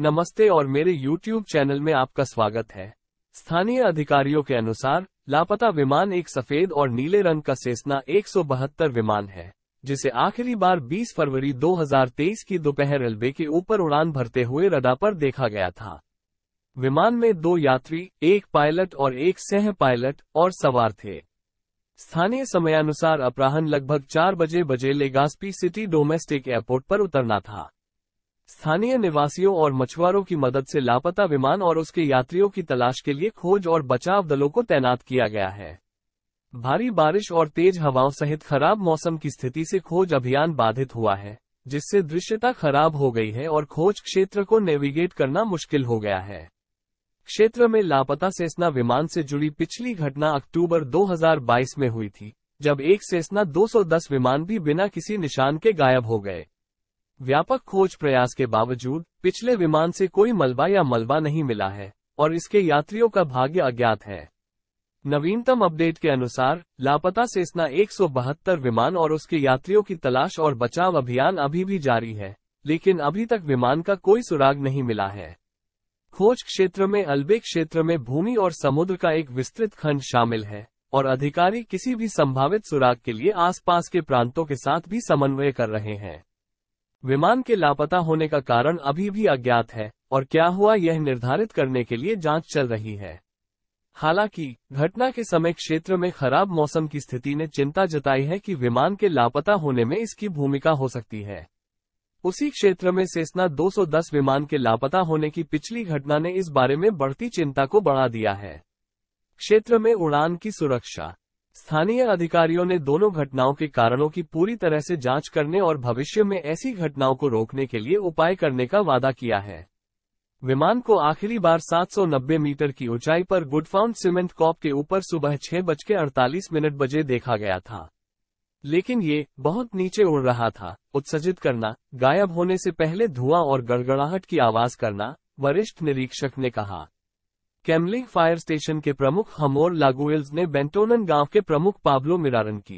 नमस्ते और मेरे YouTube चैनल में आपका स्वागत है स्थानीय अधिकारियों के अनुसार लापता विमान एक सफेद और नीले रंग का सेसना एक विमान है जिसे आखिरी बार 20 फरवरी 2023 की दोपहर रेलवे के ऊपर उड़ान भरते हुए रडा पर देखा गया था विमान में दो यात्री एक पायलट और एक सह पायलट और सवार थे स्थानीय समयानुसार अपराहन लगभग चार बजे बजे लेगास्पी सिटी डोमेस्टिक एयरपोर्ट पर उतरना था स्थानीय निवासियों और मछुआरों की मदद से लापता विमान और उसके यात्रियों की तलाश के लिए खोज और बचाव दलों को तैनात किया गया है भारी बारिश और तेज हवाओं सहित खराब मौसम की स्थिति से खोज अभियान बाधित हुआ है जिससे दृश्यता खराब हो गई है और खोज क्षेत्र को नेविगेट करना मुश्किल हो गया है क्षेत्र में लापता सेसना विमान से जुड़ी पिछली घटना अक्टूबर 2022 में हुई थी जब एक सेसना 210 विमान भी बिना किसी निशान के गायब हो गए व्यापक खोज प्रयास के बावजूद पिछले विमान से कोई मलबा या मलबा नहीं मिला है और इसके यात्रियों का भाग्य अज्ञात है नवीनतम अपडेट के अनुसार लापता सेसना एक विमान और उसके यात्रियों की तलाश और बचाव अभियान अभी भी जारी है लेकिन अभी तक विमान का कोई सुराग नहीं मिला है खोज क्षेत्र में अल्बे क्षेत्र में भूमि और समुद्र का एक विस्तृत खंड शामिल है और अधिकारी किसी भी संभावित सुराग के लिए आसपास के प्रांतों के साथ भी समन्वय कर रहे हैं विमान के लापता होने का कारण अभी भी अज्ञात है और क्या हुआ यह निर्धारित करने के लिए जांच चल रही है हालांकि घटना के समय क्षेत्र में खराब मौसम की स्थिति ने चिंता जताई है कि विमान के लापता होने में इसकी भूमिका हो सकती है उसी क्षेत्र में सेसना 210 विमान के लापता होने की पिछली घटना ने इस बारे में बढ़ती चिंता को बढ़ा दिया है क्षेत्र में उड़ान की सुरक्षा स्थानीय अधिकारियों ने दोनों घटनाओं के कारणों की पूरी तरह से जांच करने और भविष्य में ऐसी घटनाओं को रोकने के लिए उपाय करने का वादा किया है विमान को आखिरी बार 790 मीटर की ऊंचाई पर गुडफाउंड सीमेंट कॉप के ऊपर सुबह छह बज के अड़तालीस मिनट बजे देखा गया था लेकिन ये बहुत नीचे उड़ रहा था उत्सर्जित करना गायब होने से पहले धुआं और गड़गड़ाहट की आवाज करना वरिष्ठ निरीक्षक ने कहा कैमलिंग फायर स्टेशन के प्रमुख हमोर लागुएल्स ने बेंटोनन गांव के प्रमुख पाब्लो मिरारन की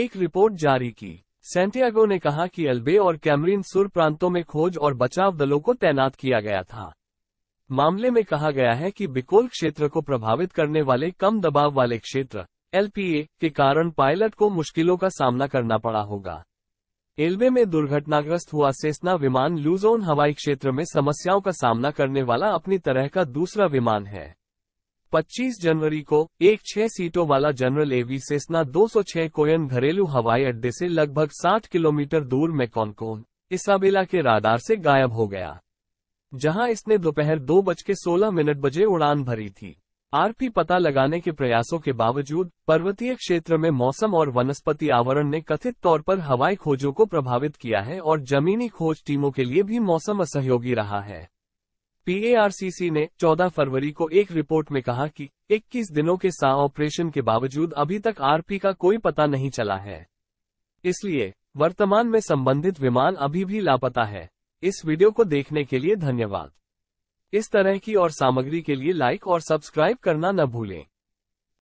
एक रिपोर्ट जारी की सेंटियागो ने कहा कि अल्बे और कैमरिन सुर प्रांतों में खोज और बचाव दलों को तैनात किया गया था मामले में कहा गया है कि बिकोल क्षेत्र को प्रभावित करने वाले कम दबाव वाले क्षेत्र एलपीए के कारण पायलट को मुश्किलों का सामना करना पड़ा होगा रेलवे में दुर्घटनाग्रस्त हुआ सेसना विमान लूजोन हवाई क्षेत्र में समस्याओं का सामना करने वाला अपनी तरह का दूसरा विमान है 25 जनवरी को एक छह सीटों वाला जनरल एवी सेसना 206 कोयन घरेलू हवाई अड्डे से लगभग 60 किलोमीटर दूर मेकॉनकोन इसाबेला के राडार से गायब हो गया जहां इसने दोपहर दो बज के सोलह मिनट बजे उड़ान भरी थी आरपी पता लगाने के प्रयासों के बावजूद पर्वतीय क्षेत्र में मौसम और वनस्पति आवरण ने कथित तौर पर हवाई खोजों को प्रभावित किया है और जमीनी खोज टीमों के लिए भी मौसम असहयोगी रहा है पीएआरसीसी ने 14 फरवरी को एक रिपोर्ट में कहा कि 21 दिनों के सा ऑपरेशन के बावजूद अभी तक आरपी का कोई पता नहीं चला है इसलिए वर्तमान में संबंधित विमान अभी भी लापता है इस वीडियो को देखने के लिए धन्यवाद इस तरह की और सामग्री के लिए लाइक और सब्सक्राइब करना न भूलें